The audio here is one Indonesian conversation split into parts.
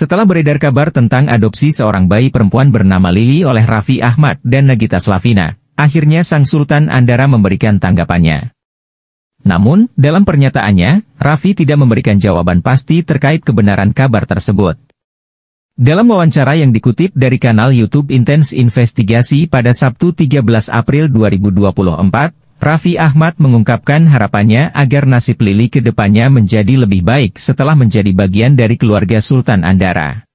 Setelah beredar kabar tentang adopsi seorang bayi perempuan bernama Lili oleh Raffi Ahmad dan Nagita Slavina, akhirnya Sang Sultan Andara memberikan tanggapannya. Namun, dalam pernyataannya, Raffi tidak memberikan jawaban pasti terkait kebenaran kabar tersebut. Dalam wawancara yang dikutip dari kanal YouTube Intense Investigasi pada Sabtu 13 April 2024, Raffi Ahmad mengungkapkan harapannya agar nasib Lili ke depannya menjadi lebih baik setelah menjadi bagian dari keluarga Sultan Andara.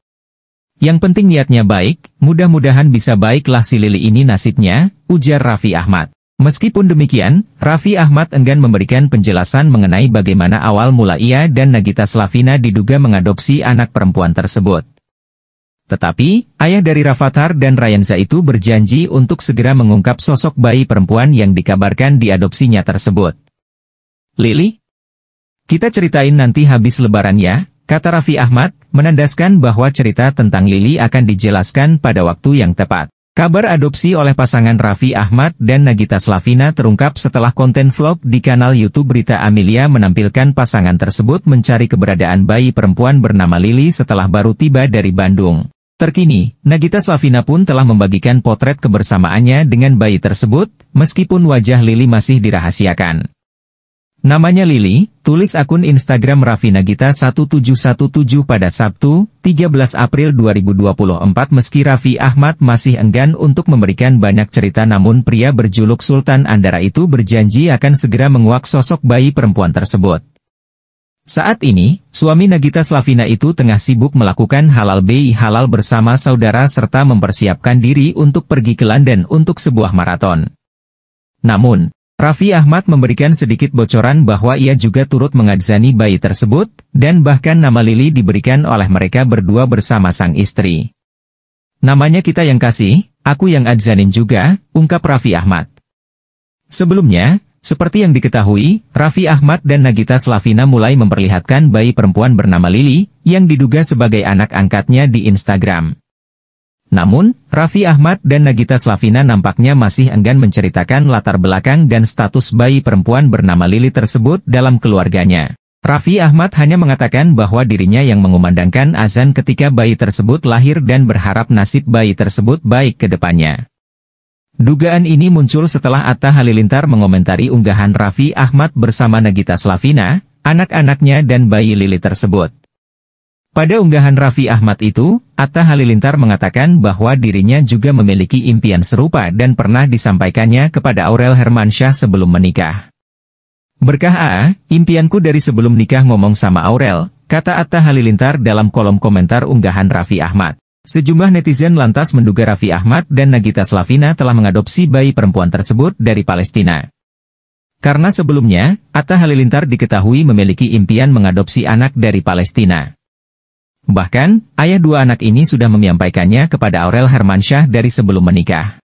Yang penting niatnya baik, mudah-mudahan bisa baiklah si Lili ini nasibnya, ujar Raffi Ahmad. Meskipun demikian, Raffi Ahmad enggan memberikan penjelasan mengenai bagaimana awal mula ia dan Nagita Slavina diduga mengadopsi anak perempuan tersebut. Tetapi, ayah dari Rafathar dan Ryanza itu berjanji untuk segera mengungkap sosok bayi perempuan yang dikabarkan diadopsinya tersebut. Lili? Kita ceritain nanti habis lebaran ya, kata Raffi Ahmad, menandaskan bahwa cerita tentang Lili akan dijelaskan pada waktu yang tepat. Kabar adopsi oleh pasangan Raffi Ahmad dan Nagita Slavina terungkap setelah konten vlog di kanal YouTube Berita Amelia menampilkan pasangan tersebut mencari keberadaan bayi perempuan bernama Lili setelah baru tiba dari Bandung. Terkini, Nagita Slavina pun telah membagikan potret kebersamaannya dengan bayi tersebut, meskipun wajah Lili masih dirahasiakan. Namanya Lili, tulis akun Instagram Raffi Nagita 1717 pada Sabtu, 13 April 2024 meski Raffi Ahmad masih enggan untuk memberikan banyak cerita namun pria berjuluk Sultan Andara itu berjanji akan segera menguak sosok bayi perempuan tersebut. Saat ini, suami Nagita Slavina itu tengah sibuk melakukan halal bayi halal bersama saudara serta mempersiapkan diri untuk pergi ke London untuk sebuah maraton. Namun, Raffi Ahmad memberikan sedikit bocoran bahwa ia juga turut mengadzani bayi tersebut, dan bahkan nama Lili diberikan oleh mereka berdua bersama sang istri. Namanya kita yang kasih, aku yang adzanin juga, ungkap Raffi Ahmad. Sebelumnya, seperti yang diketahui, Raffi Ahmad dan Nagita Slavina mulai memperlihatkan bayi perempuan bernama Lili, yang diduga sebagai anak angkatnya di Instagram. Namun, Raffi Ahmad dan Nagita Slavina nampaknya masih enggan menceritakan latar belakang dan status bayi perempuan bernama Lili tersebut dalam keluarganya. Raffi Ahmad hanya mengatakan bahwa dirinya yang mengumandangkan azan ketika bayi tersebut lahir dan berharap nasib bayi tersebut baik ke depannya. Dugaan ini muncul setelah Atta Halilintar mengomentari unggahan Raffi Ahmad bersama Nagita Slavina, anak-anaknya dan bayi Lili tersebut. Pada unggahan Raffi Ahmad itu, Atta Halilintar mengatakan bahwa dirinya juga memiliki impian serupa dan pernah disampaikannya kepada Aurel Hermansyah sebelum menikah. Berkah A, impianku dari sebelum nikah ngomong sama Aurel, kata Atta Halilintar dalam kolom komentar unggahan Raffi Ahmad. Sejumlah netizen lantas menduga Raffi Ahmad dan Nagita Slavina telah mengadopsi bayi perempuan tersebut dari Palestina. Karena sebelumnya, Atta Halilintar diketahui memiliki impian mengadopsi anak dari Palestina. Bahkan, ayah dua anak ini sudah menyampaikannya kepada Aurel Hermansyah dari sebelum menikah.